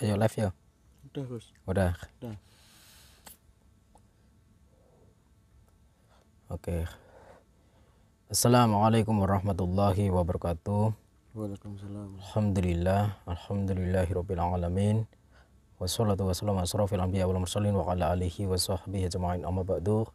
Ayo live ya. Udah, Gus. Udah. Udah. Oke. Okay. Assalamualaikum warahmatullahi wabarakatuh. Waalaikumsalam. Alhamdulillah, alhamdulillahirabbil alamin. Wassalatu wassalamu asrofil anbiya wal mursalin wa ala alihi wa sahbihi ajma'in amma ba'du.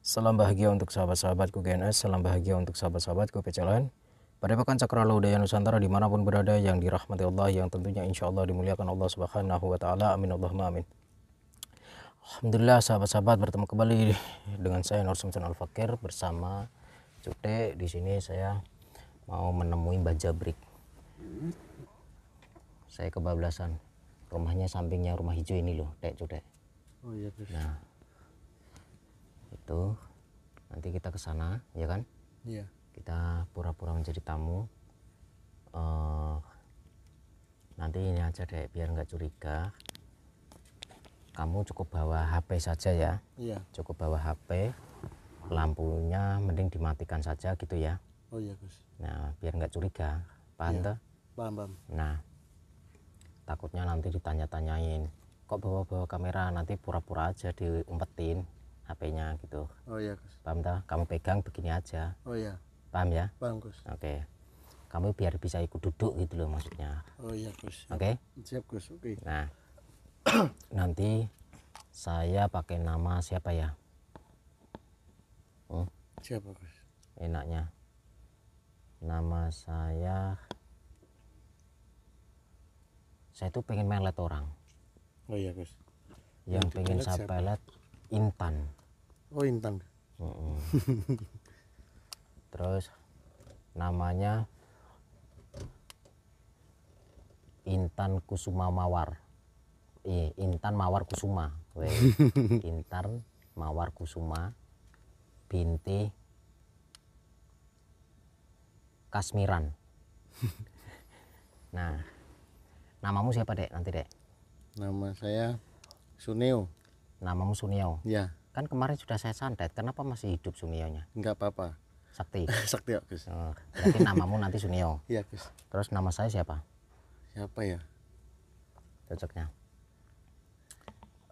Salam bahagia untuk sahabat-sahabatku GNS, salam bahagia untuk sahabat-sahabatku PCLN. Pada pekan Cakrawala Nusantara dimanapun berada yang dirahmati Allah yang tentunya insya Allah dimuliakan Allah Subhanahu Wa Taala amin Allahumma amin. Alhamdulillah sahabat-sahabat bertemu kembali dengan saya Nur Sumsun Al Fakir bersama Cute di sini saya mau menemui Mbak Jabrik. Saya kebablasan rumahnya sampingnya rumah hijau ini loh Dek Cute. Oh iya terus. Nah itu nanti kita ke sana ya kan? Iya kita pura-pura menjadi tamu uh, nanti ini aja deh biar nggak curiga kamu cukup bawa HP saja ya iya. cukup bawa HP lampunya mending dimatikan saja gitu ya oh iya Gus nah biar nggak curiga paham iya. paham paham nah takutnya nanti ditanya-tanyain kok bawa-bawa kamera nanti pura-pura aja diumpetin HP-nya gitu oh iya Gus paham tak kamu pegang begini aja oh iya paham ya paham Gus oke okay. kamu biar bisa ikut duduk gitu loh maksudnya oh iya Gus oke okay? siap Gus oke okay. nah nanti saya pakai nama siapa ya hmm? siapa Gus enaknya nama saya saya tuh pengen melet orang oh iya Gus yang, yang pengen saya pelet Intan oh Intan mm -mm. terus namanya Intan Kusuma Mawar eh, Intan Mawar Kusuma Intan Mawar Kusuma binti Kasmiran nah namamu siapa dek nanti dek nama saya Sunio namamu sunio? ya kan kemarin sudah saya santet kenapa masih hidup sunionya? enggak apa-apa Sakti. Sakti ya, Gus. Oh, namamu nanti Sunio. Iya, Gus. Terus nama saya siapa? Siapa ya? Cocoknya.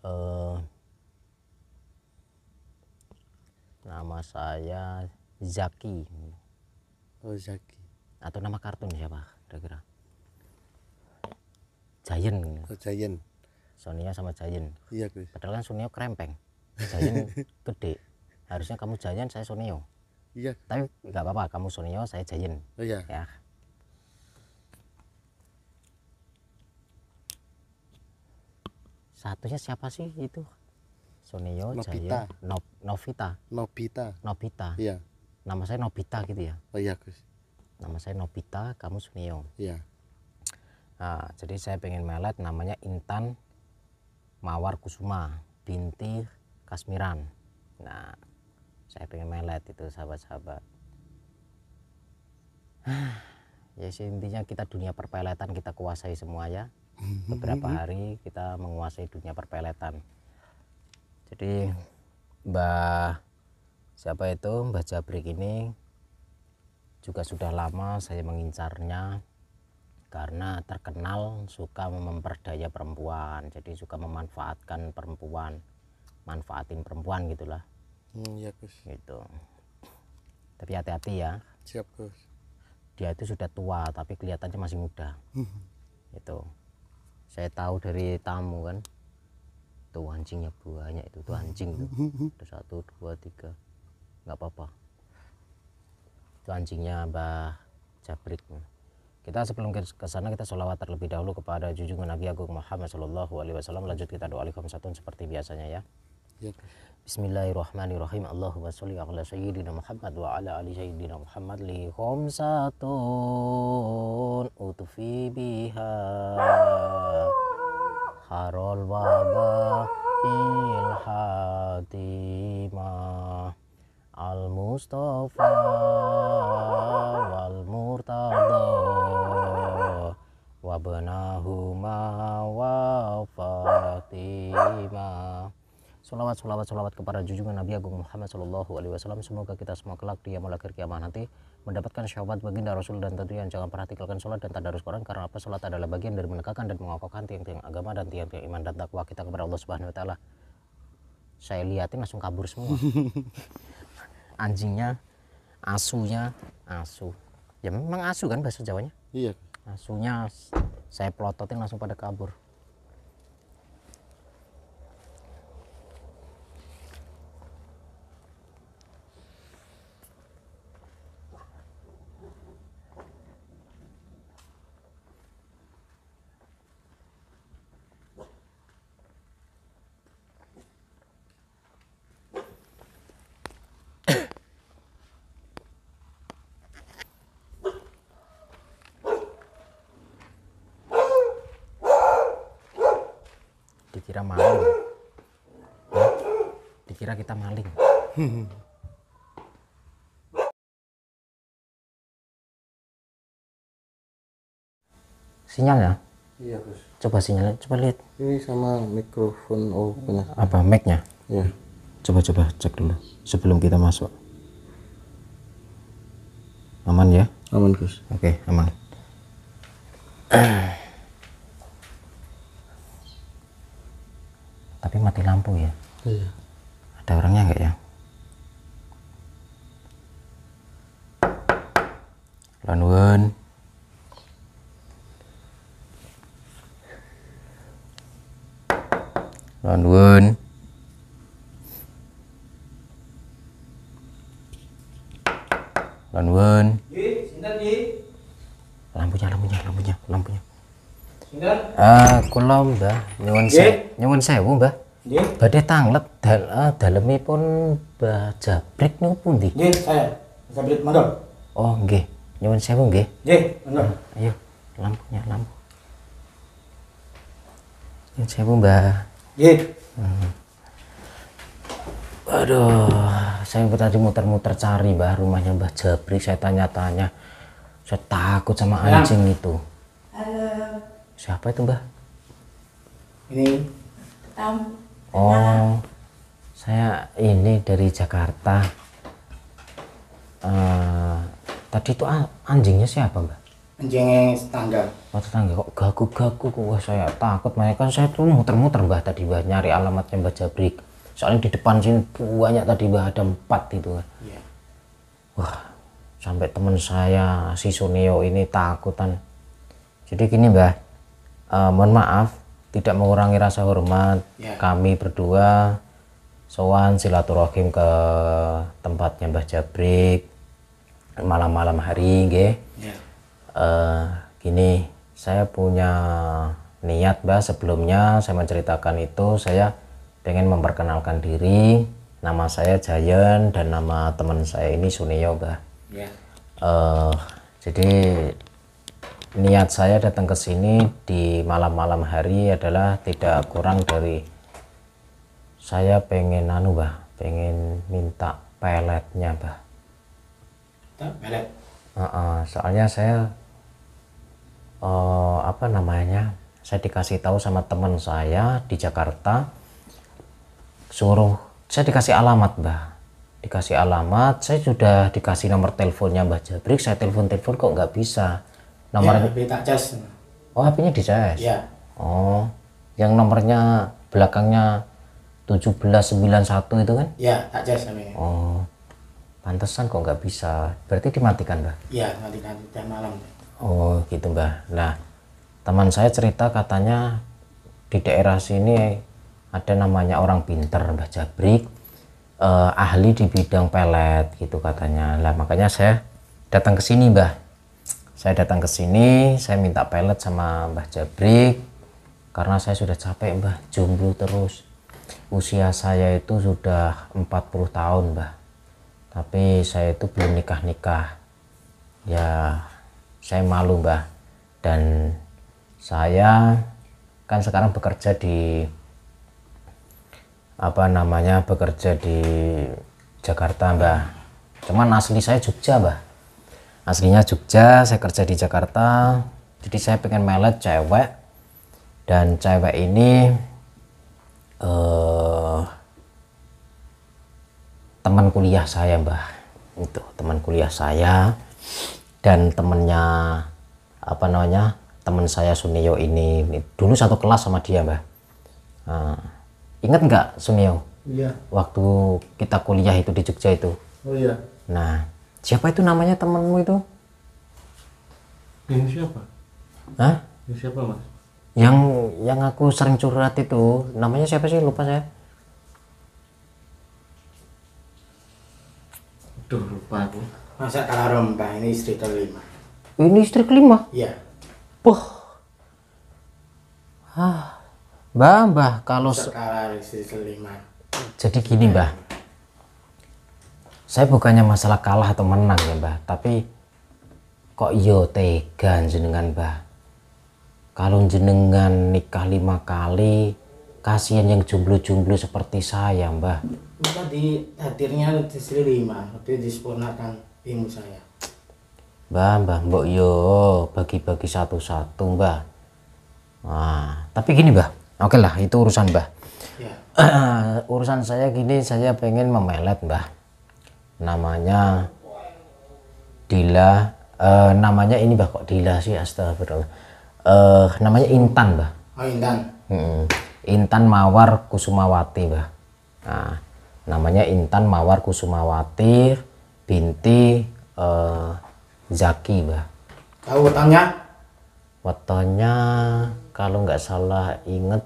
Uh, nama saya Zaki. Oh, Zaki. Atau nama kartun siapa kira-kira? jayen Oh, jayen Sonia sama jayen Iya, Gus. Padahal kan Sunio krempeng. jayen gede. Harusnya kamu jayen saya Sunio. Iya. Tapi nggak apa-apa, kamu Sunio, saya Jayen. Oh, iya. Ya. Satunya siapa sih itu? Sunio, Jayen, no, Novita. Nobita. Nobita. Iya. Nama saya Novita gitu ya. Oh iya, Gus. Nama saya Nobita, kamu Sunio. Iya. Nah, jadi saya pengen melet namanya Intan Mawar Kusuma binti Kasmiran. Nah, saya pengen melet itu sahabat-sahabat ya yes, intinya kita dunia perpeletan kita kuasai semua ya mhm, beberapa mhm. hari kita menguasai dunia perpeletan jadi Mbah siapa itu Mbah Jabrik ini juga sudah lama saya mengincarnya karena terkenal suka memperdaya perempuan jadi suka memanfaatkan perempuan manfaatin perempuan gitulah Hmm, iya Gus. Gitu. Tapi hati-hati ya. Siap Gus. Dia itu sudah tua tapi kelihatannya masih muda. Hmm. itu. Saya tahu dari tamu kan. Tuh anjingnya banyak itu tuh anjing itu. Ada satu dua tiga. Enggak apa-apa. Itu anjingnya Mbah Jabrik. Kita sebelum ke sana kita sholawat terlebih dahulu kepada junjungan Nabi Agung Muhammad Shallallahu Alaihi Wasallam. Lanjut kita doa alaikum satu seperti biasanya ya. بسم الله الرحمن الرحيم الله صل على سيدنا محمد وعلى ال سيدنا محمد لهم ساتون اطفي بها خار الباب الحاتمة المصطفى والمرتضى وابناهما وفاطمه Salawat, salawat, salawat kepada junjungan Nabi Agung Muhammad Shallallahu Alaihi Wasallam. Semoga kita semua kelak di malam akhir kiamat nanti mendapatkan syafaat baginda Rasul dan tentunya jangan pernah tinggalkan sholat dan tadarus Quran karena apa sholat adalah bagian dari menegakkan dan mengokohkan tiang-tiang agama dan tiang-tiang iman dan takwa kita kepada Allah Subhanahu Wa Taala. Saya liatin langsung kabur semua. Anjingnya, asunya, asu. Ya memang asu kan bahasa Jawanya. Iya. Asunya saya pelototin langsung pada kabur. dikira maling Hah? dikira kita maling sinyal ya iya Gus coba sinyalnya, coba lihat ini sama mikrofon open oh, apa mic-nya iya coba coba cek dulu sebelum kita masuk aman ya aman Gus oke aman tapi mati lampu ya iya ada orangnya nggak ya Lanwen. Lanwen. Lanwen. Lampunya, lampunya, lampunya, lampunya. Sinten? Ah, kolam dah nyuwun sih nyuwun sewu, Mbah. Nggih. Badhe tanglep dal uh, dalemipun Mbah Jabrik niku pundi? Nggih, saya. Jabrik mandor Oh, nggih. Nyuwun sewu nggih. Nggih, monggo. Ayo, lampunya lampu. Nyuwun sewu, Mbah. Nggih. Hmm. Aduh, saya tadi muter-muter cari Mbah rumahnya Mbah Jabrik, saya tanya-tanya. Saya takut sama anjing itu. Halo. Siapa itu, Mbah? Ini oh nah. saya ini dari Jakarta uh, tadi itu anjingnya siapa mbak anjingnya tetangga oh tetangga kok gagu-gagu kok wah saya takut makanya kan saya tuh muter-muter mbak tadi mbak nyari alamatnya mbak Jabrik soalnya di depan sini banyak tadi mbak ada empat itu Iya. yeah. wah sampai teman saya si Sunio ini takutan jadi gini mbak uh, mohon maaf tidak mengurangi rasa hormat yeah. kami berdua sowan silaturahim ke tempatnya Mbah Jabrik malam-malam hari nge. Yeah. Ya. Uh, gini, saya punya niat Mbah sebelumnya saya menceritakan itu saya pengen memperkenalkan diri nama saya Jayan dan nama teman saya ini Sunio Mbah. Yeah. Ya. Uh, jadi niat saya datang ke sini di malam-malam hari adalah tidak kurang dari saya pengen anu bah pengen minta peletnya bah pelet uh -uh, soalnya saya uh, apa namanya saya dikasih tahu sama teman saya di Jakarta suruh saya dikasih alamat bah dikasih alamat saya sudah dikasih nomor teleponnya Mbah Jabrik saya telepon telepon kok nggak bisa nomor ya, tak cas oh HP-nya di cas ya. oh yang nomornya belakangnya 1791 itu kan ya tak cas namanya oh pantesan kok nggak bisa berarti dimatikan mbak iya dimatikan jam malam oh gitu mbak nah teman saya cerita katanya di daerah sini ada namanya orang pinter mbak Jabrik eh, ahli di bidang pelet gitu katanya lah makanya saya datang ke sini mbak saya datang ke sini saya minta pelet sama Mbah Jabrik karena saya sudah capek Mbah jomblo terus usia saya itu sudah 40 tahun Mbah tapi saya itu belum nikah-nikah ya saya malu Mbah dan saya kan sekarang bekerja di apa namanya bekerja di Jakarta Mbah cuman asli saya Jogja Mbah aslinya Jogja saya kerja di Jakarta jadi saya pengen melet cewek dan cewek ini uh, teman kuliah saya mbah itu teman kuliah saya dan temennya apa namanya teman saya Sunio ini, dulu satu kelas sama dia mbah uh, ingat nggak Sunio? Iya. Waktu kita kuliah itu di Jogja itu. Oh iya. Nah, siapa itu namanya temenmu itu Ini siapa Hah? ini siapa mas yang yang aku sering curhat itu namanya siapa sih lupa saya Duh, lupa aku masa kalau ini istri kelima ini istri kelima iya Puh. Ah, Mbah, Mbah, kalau sekarang istri kelima. Jadi gini, Mbah saya bukannya masalah kalah atau menang ya mbah tapi kok yo tega jenengan mbah kalau jenengan nikah lima kali kasihan yang jumblu-jumblu seperti saya mbah tadi hadirnya di sini lima tapi disponakan ilmu saya mbah mbah mbok yo bagi-bagi satu-satu mbah Wah, tapi gini mbah oke lah itu urusan mbah ya. urusan saya gini saya pengen memelet mbah namanya Dila uh, namanya ini bah kok Dila sih astagfirullah uh, namanya Intan bah oh Intan hmm. Intan Mawar Kusumawati bah nah namanya Intan Mawar Kusumawati binti uh, Zaki bah tahu wetonnya wetonnya kalau nggak salah inget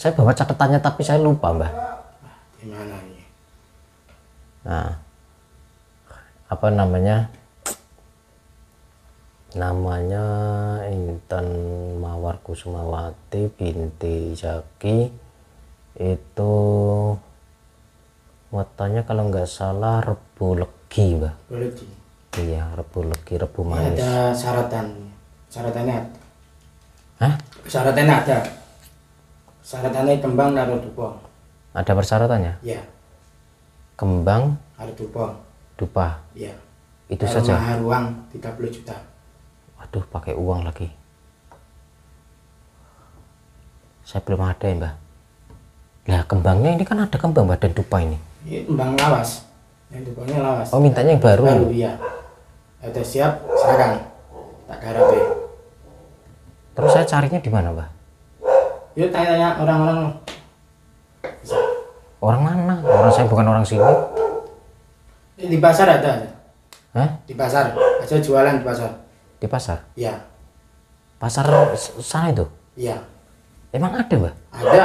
saya bawa catatannya tapi saya lupa mbah gimana ini? nah apa namanya namanya Intan Mawar Kusumawati binti Zaki itu matanya kalau nggak salah rebu legi mbak legi iya rebu legi rebu manis ya, ada syaratan syaratannya ada Hah? syaratannya ada syaratannya kembang naruh dupo ada persyaratannya iya kembang naruh dupo dupa ya. itu Kalau saja mahar uang 30 juta waduh pakai uang lagi saya belum ada ya mbak nah kembangnya ini kan ada kembang badan dupa ini Ini iya, kembang lawas yang dupanya lawas oh mintanya yang baru baru iya. ada siap sekarang tak garap ya terus saya carinya di mana mbak yuk tanya-tanya orang-orang orang mana orang saya bukan orang sini di pasar ada. Hah? Di pasar. Ada jualan di pasar. Di pasar? ya Pasar sana itu? ya Emang ada, Mbak? Ada.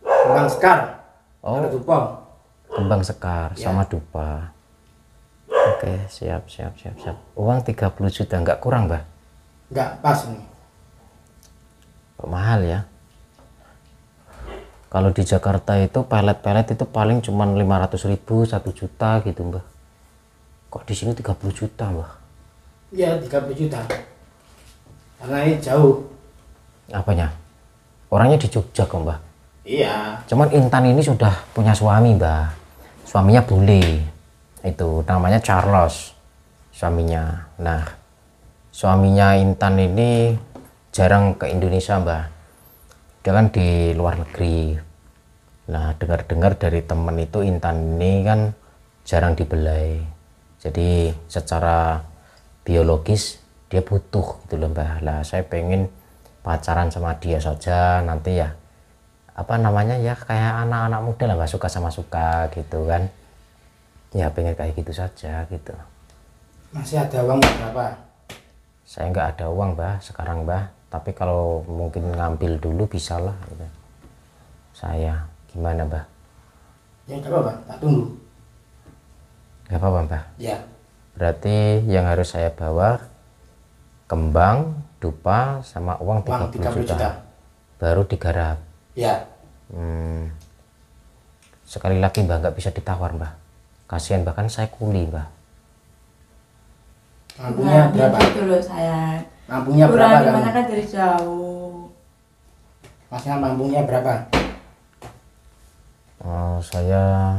Kembang sekar. Oh. Ada dupa. Kembang sekar ya. sama dupa. Oke, siap, siap, siap, siap. Uang 30 juta, nggak kurang, Mbak? Nggak, pas nih. Mahal ya? kalau di Jakarta itu pelet-pelet itu paling cuma 500 ribu 1 juta gitu mbah kok di sini 30 juta mbah iya 30 juta karena ini jauh apanya orangnya di Jogja kok mbah iya cuman Intan ini sudah punya suami mbah suaminya bule itu namanya Charles suaminya nah suaminya Intan ini jarang ke Indonesia mbah dia kan di luar negeri nah dengar-dengar dari temen itu Intan ini kan jarang dibelai jadi secara biologis dia butuh gitu loh mbak lah saya pengen pacaran sama dia saja nanti ya apa namanya ya kayak anak-anak muda lah mbak suka sama suka gitu kan ya pengen kayak gitu saja gitu masih ada uang berapa saya nggak ada uang mbah sekarang mbah tapi kalau mungkin ngambil dulu bisalah gitu. saya gimana mbah ya nggak apa-apa tak tunggu nggak apa-apa mbah ya berarti yang harus saya bawa kembang dupa sama uang 30, uang 30 juta. juta baru digarap ya hmm. sekali lagi mbah nggak bisa ditawar mbah kasihan bahkan saya kuli mbah Nah, berapa? Dulu saya Lambungnya berapa kan? Kurang kan dari jauh. Masnya lambungnya berapa? Oh, saya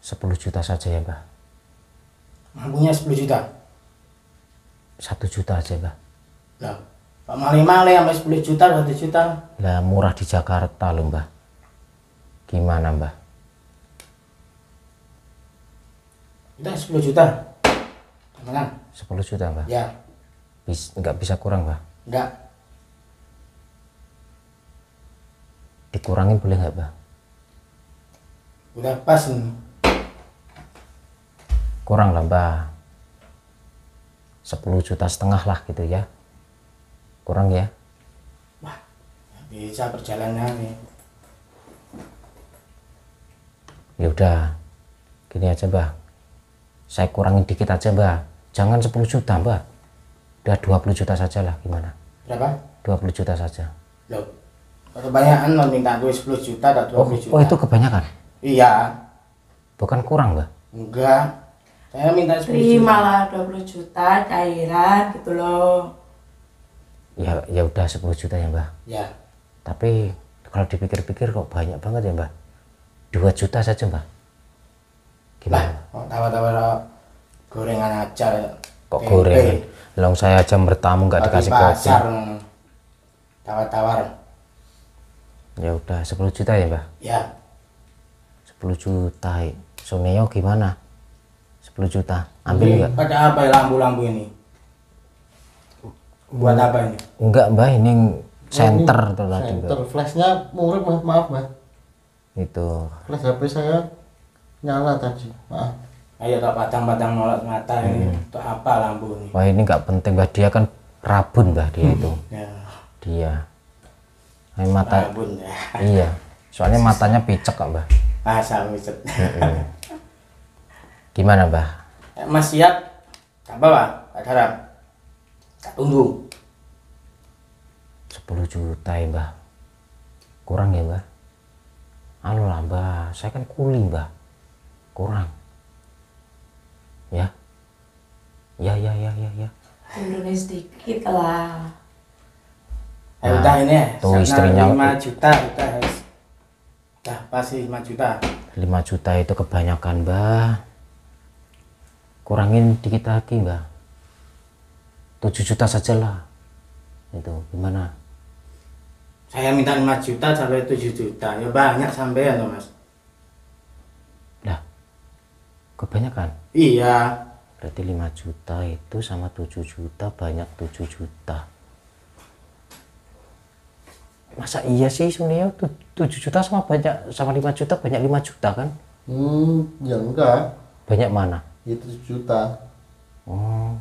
10 juta saja ya, Mbak. Lambungnya 10 juta? 1 juta aja, Mbak. Lah, Pak Mali-Mali sampai 10 juta, 1 juta. Lah, murah di Jakarta loh, Mbak. Gimana, Mbak? Udah 10 juta. Teman-teman. 10 juta, Mbak. Ya bis nggak bisa kurang pak nggak dikurangin boleh nggak pak udah pas nih kurang lah mbak 10 juta setengah lah gitu ya kurang ya wah bisa perjalanan ya yaudah gini aja mbak saya kurangin dikit aja mbak jangan 10 juta mbak Ya, udah 20 juta saja lah gimana berapa 20 juta saja loh kebanyakan lo minta gue 10 juta atau 20 oh, juta oh itu kebanyakan iya bukan kurang mbak enggak saya minta 10 juta. Terima lah 20 juta cairan gitu loh ya ya udah 10 juta ya mbak ya tapi kalau dipikir-pikir kok banyak banget ya mbak 2 juta saja mbak gimana? Mbak, tawa-tawa gorengan aja kok goreng eh, eh. long saya aja bertamu nggak dikasih kopi hmm. tawar-tawar ya udah 10 juta ya mbak ya 10 juta Suneo gimana 10 juta ambil nggak pada apa ya lampu-lampu ini buat hmm. apa ini enggak mbak ini center ini tuh tadi center flashnya murah maaf mbak itu flash HP saya nyala tadi maaf ayo tak padang-padang nolak mata hmm. ini untuk apa lampu ini wah ini nggak penting bah dia kan rabun bah dia hmm. itu ya. dia nah, mata rabun ya iya soalnya matanya picek kok bah asal ah, picek gimana bah eh, mas siap tak apa bah tak garam tunggu 10 juta ya bah kurang ya bah alulah bah saya kan kuli mbah, kurang. ya ya ya ya ya Indonesia sedikit lah nah, udah ini ya tuh istrinya 5 juta kita harus dah pasti lima juta Lima juta itu kebanyakan mbah kurangin dikit lagi mbah Tujuh juta saja lah, itu gimana saya minta lima juta sampai tujuh juta ya banyak sampai ya mas dah kebanyakan iya berarti 5 juta itu sama 7 juta banyak 7 juta masa iya sih sebenarnya 7 juta sama banyak sama 5 juta banyak 5 juta kan hmm ya enggak banyak mana ya 7 juta oh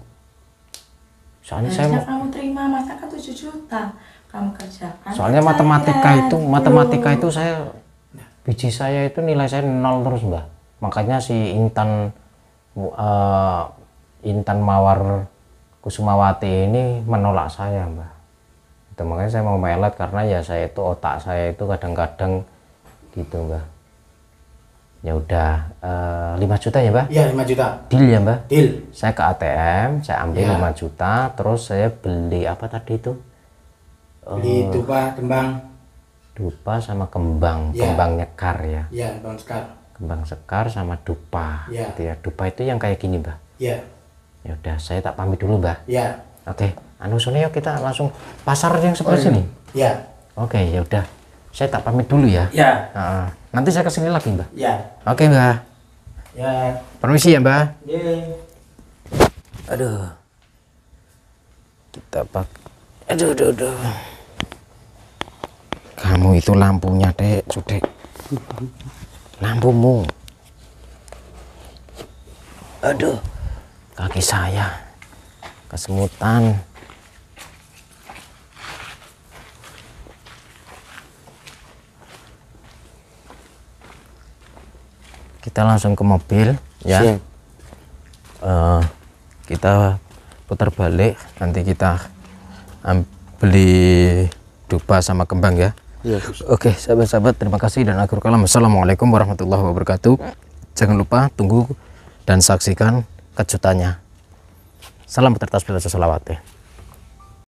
soalnya Harusnya saya kamu terima masa kan 7 juta kamu kerjakan soalnya kerjakan. matematika itu matematika itu saya biji saya itu nilai saya nol terus mbak makanya si Intan uh, Intan Mawar Kusumawati ini menolak saya mbak itu makanya saya mau melet karena ya saya itu otak saya itu kadang-kadang gitu mbak ya udah eh, lima uh, juta ya mbak iya lima juta deal ya mbak deal saya ke ATM saya ambil ya. juta terus saya beli apa tadi itu beli uh, dupa kembang dupa sama kembang ya. kembang nyekar ya iya kembang sekar kembang sekar sama dupa ya. gitu ya dupa itu yang kayak gini mbah ya ya udah saya tak pamit dulu mbah ya oke okay. anu sini yuk kita langsung pasar yang sebelah oh, sini ya oke okay, ya udah saya tak pamit dulu ya ya uh, nanti saya kesini lagi mbah ya oke okay, mbah ya permisi ya mbah ya aduh kita pak aduh aduh aduh kamu itu lampunya dek sudah lampumu aduh kaki saya kesemutan kita langsung ke mobil ya Uh, kita putar balik nanti kita beli dupa sama kembang ya Iya, Oke, okay, sahabat-sahabat, terima kasih dan akhir kalam. Assalamualaikum warahmatullahi wabarakatuh. Jangan lupa tunggu dan saksikan kejutannya. Salam tertas salawat ya.